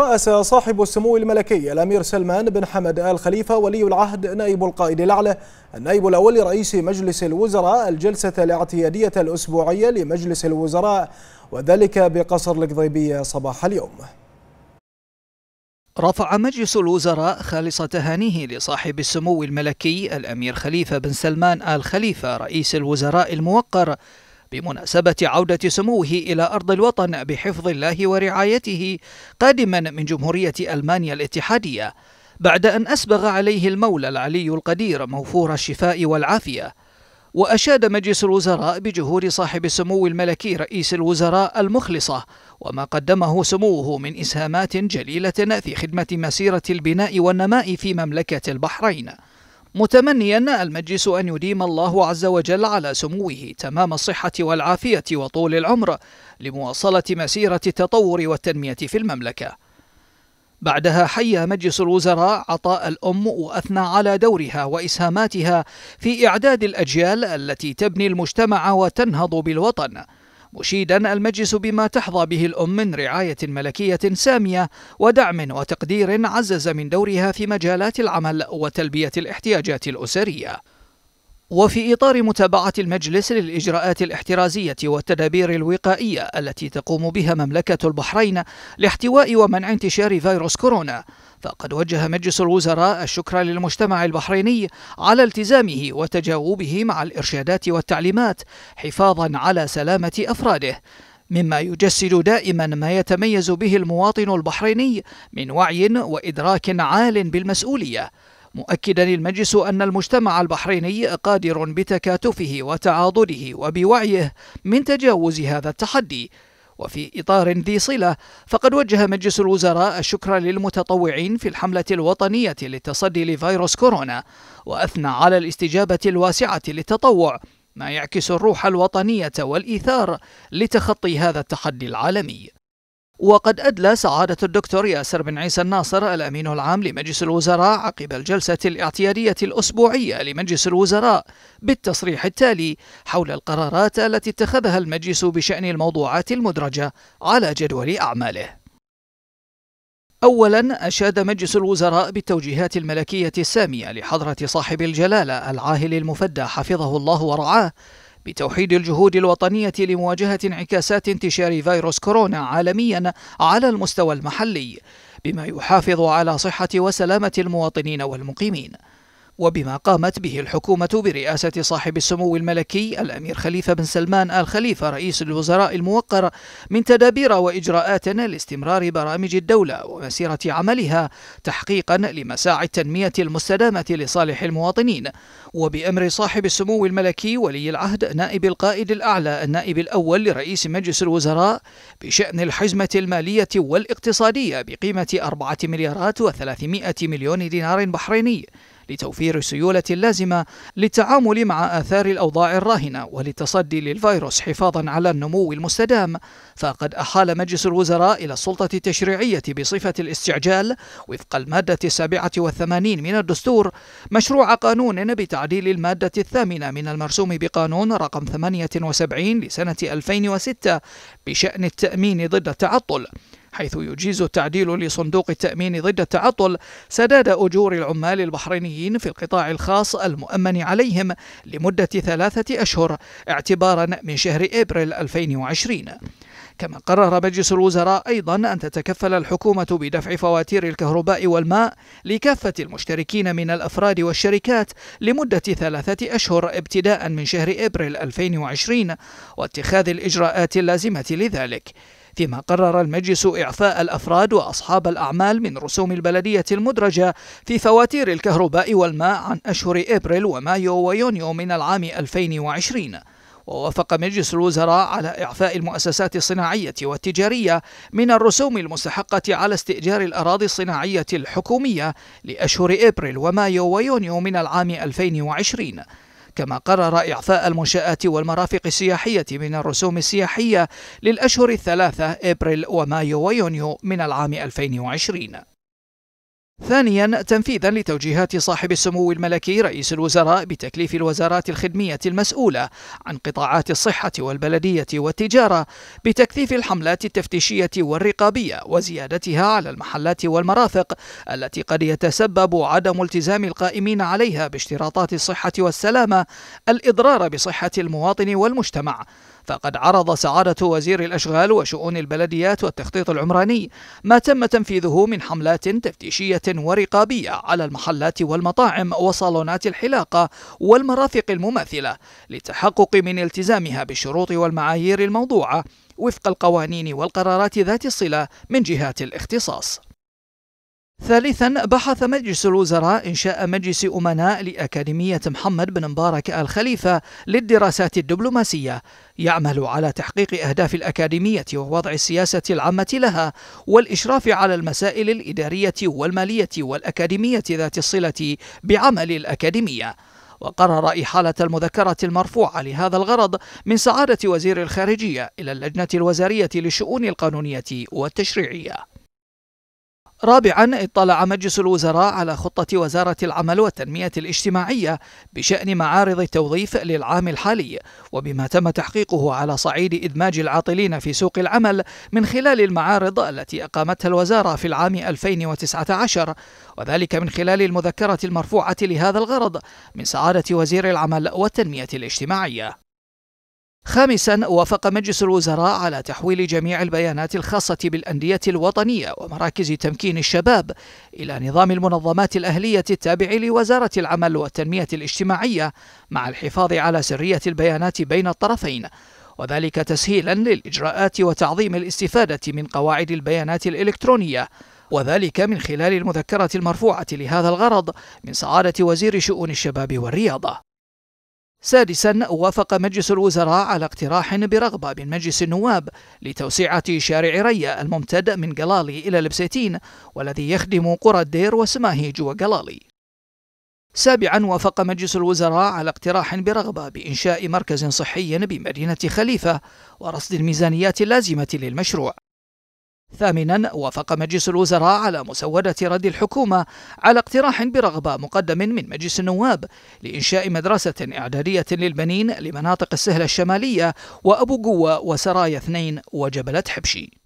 رأس صاحب السمو الملكي الأمير سلمان بن حمد آل خليفة ولي العهد نائب القائد الأعلى النائب الأول رئيس مجلس الوزراء الجلسة الاعتيادية الأسبوعية لمجلس الوزراء وذلك بقصر القضيبية صباح اليوم رفع مجلس الوزراء خالص تهانيه لصاحب السمو الملكي الأمير خليفة بن سلمان آل خليفة رئيس الوزراء الموقر بمناسبة عودة سموه إلى أرض الوطن بحفظ الله ورعايته قادما من جمهورية ألمانيا الاتحادية بعد أن أسبغ عليه المولى العلي القدير موفور الشفاء والعافية وأشاد مجلس الوزراء بجهود صاحب السمو الملكي رئيس الوزراء المخلصة وما قدمه سموه من إسهامات جليلة في خدمة مسيرة البناء والنماء في مملكة البحرين متمنيا المجلس أن يديم الله عز وجل على سموه تمام الصحة والعافية وطول العمر لمواصلة مسيرة التطور والتنمية في المملكة بعدها حيا مجلس الوزراء عطاء الأم وأثنى على دورها وإسهاماتها في إعداد الأجيال التي تبني المجتمع وتنهض بالوطن مشيدا المجلس بما تحظى به الأم من رعاية ملكية سامية ودعم وتقدير عزز من دورها في مجالات العمل وتلبية الاحتياجات الأسرية وفي إطار متابعة المجلس للإجراءات الاحترازية والتدابير الوقائية التي تقوم بها مملكة البحرين لاحتواء ومنع انتشار فيروس كورونا، فقد وجه مجلس الوزراء الشكر للمجتمع البحريني على التزامه وتجاوبه مع الإرشادات والتعليمات حفاظا على سلامة أفراده، مما يجسد دائما ما يتميز به المواطن البحريني من وعي وإدراك عال بالمسؤولية. مؤكدا المجلس أن المجتمع البحريني قادر بتكاتفه وتعاضده وبوعيه من تجاوز هذا التحدي وفي إطار ذي صلة فقد وجه مجلس الوزراء الشكر للمتطوعين في الحملة الوطنية للتصدي لفيروس كورونا وأثنى على الاستجابة الواسعة للتطوع ما يعكس الروح الوطنية والإيثار لتخطي هذا التحدي العالمي وقد أدلى سعادة الدكتور ياسر بن عيسى الناصر الأمين العام لمجلس الوزراء عقب الجلسة الاعتيادية الأسبوعية لمجلس الوزراء بالتصريح التالي حول القرارات التي اتخذها المجلس بشأن الموضوعات المدرجة على جدول أعماله. أولا أشاد مجلس الوزراء بالتوجيهات الملكية السامية لحضرة صاحب الجلالة العاهل المفدى حفظه الله ورعاه بتوحيد الجهود الوطنية لمواجهة انعكاسات انتشار فيروس كورونا عالميا على المستوى المحلي بما يحافظ على صحة وسلامة المواطنين والمقيمين وبما قامت به الحكومة برئاسة صاحب السمو الملكي الأمير خليفة بن سلمان آل خليفة رئيس الوزراء الموقر من تدابير وإجراءات لاستمرار برامج الدولة ومسيرة عملها تحقيقا لمساعي التنمية المستدامة لصالح المواطنين وبأمر صاحب السمو الملكي ولي العهد نائب القائد الأعلى النائب الأول لرئيس مجلس الوزراء بشأن الحزمة المالية والاقتصادية بقيمة 4 مليارات و300 مليون دينار بحريني لتوفير السيولة اللازمة للتعامل مع آثار الأوضاع الراهنة وللتصدي للفيروس حفاظا على النمو المستدام فقد أحال مجلس الوزراء إلى السلطة التشريعية بصفة الاستعجال وفق المادة السابعة والثمانين من الدستور مشروع قانون بتعديل المادة الثامنة من المرسوم بقانون رقم 78 لسنة 2006 بشأن التأمين ضد التعطل حيث يجيز التعديل لصندوق التأمين ضد التعطل سداد أجور العمال البحرينيين في القطاع الخاص المؤمن عليهم لمدة ثلاثة أشهر اعتبارا من شهر إبريل 2020 كما قرر مجلس الوزراء أيضا أن تتكفل الحكومة بدفع فواتير الكهرباء والماء لكافة المشتركين من الأفراد والشركات لمدة ثلاثة أشهر ابتداء من شهر إبريل 2020 واتخاذ الإجراءات اللازمة لذلك فيما قرر المجلس إعفاء الأفراد وأصحاب الأعمال من رسوم البلدية المدرجة في فواتير الكهرباء والماء عن أشهر إبريل ومايو ويونيو من العام 2020 ووافق مجلس الوزراء على إعفاء المؤسسات الصناعية والتجارية من الرسوم المستحقة على استئجار الأراضي الصناعية الحكومية لأشهر إبريل ومايو ويونيو من العام 2020 كما قرر إعفاء المنشآت والمرافق السياحية من الرسوم السياحية للأشهر الثلاثة إبريل ومايو ويونيو من العام 2020 ثانيا تنفيذا لتوجيهات صاحب السمو الملكي رئيس الوزراء بتكليف الوزارات الخدمية المسؤولة عن قطاعات الصحة والبلدية والتجارة بتكثيف الحملات التفتيشية والرقابية وزيادتها على المحلات والمرافق التي قد يتسبب عدم التزام القائمين عليها باشتراطات الصحة والسلامة الإضرار بصحة المواطن والمجتمع فقد عرض سعادة وزير الأشغال وشؤون البلديات والتخطيط العمراني ما تم تنفيذه من حملات تفتيشية ورقابية على المحلات والمطاعم وصالونات الحلاقة والمرافق المماثلة للتحقق من التزامها بالشروط والمعايير الموضوعة وفق القوانين والقرارات ذات الصلة من جهات الاختصاص ثالثا بحث مجلس الوزراء إنشاء مجلس أمناء لأكاديمية محمد بن مبارك الخليفة للدراسات الدبلوماسية يعمل على تحقيق أهداف الأكاديمية ووضع السياسة العامة لها والإشراف على المسائل الإدارية والمالية والأكاديمية ذات الصلة بعمل الأكاديمية وقرر إحالة المذكرة المرفوعة لهذا الغرض من سعادة وزير الخارجية إلى اللجنة الوزارية للشؤون القانونية والتشريعية رابعا اطلع مجلس الوزراء على خطة وزارة العمل والتنمية الاجتماعية بشأن معارض التوظيف للعام الحالي وبما تم تحقيقه على صعيد إدماج العاطلين في سوق العمل من خلال المعارض التي أقامتها الوزارة في العام 2019 وذلك من خلال المذكرة المرفوعة لهذا الغرض من سعادة وزير العمل والتنمية الاجتماعية خامسا وافق مجلس الوزراء على تحويل جميع البيانات الخاصة بالأندية الوطنية ومراكز تمكين الشباب إلى نظام المنظمات الأهلية التابع لوزارة العمل والتنمية الاجتماعية مع الحفاظ على سرية البيانات بين الطرفين وذلك تسهيلا للإجراءات وتعظيم الاستفادة من قواعد البيانات الإلكترونية وذلك من خلال المذكرة المرفوعة لهذا الغرض من سعادة وزير شؤون الشباب والرياضة سادسا وافق مجلس الوزراء على اقتراح برغبة من مجلس النواب لتوسعة شارع ريا الممتد من قلالي إلى البسيتين والذي يخدم قرى الدير وسماهيج وقلالي سابعا وافق مجلس الوزراء على اقتراح برغبة بإنشاء مركز صحي بمدينة خليفة ورصد الميزانيات اللازمة للمشروع ثامنا وافق مجلس الوزراء على مسودة رد الحكومة على اقتراح برغبة مقدم من مجلس النواب لإنشاء مدرسة إعدادية للبنين لمناطق السهلة الشمالية وأبو قوة وسرايا اثنين وجبلة حبشي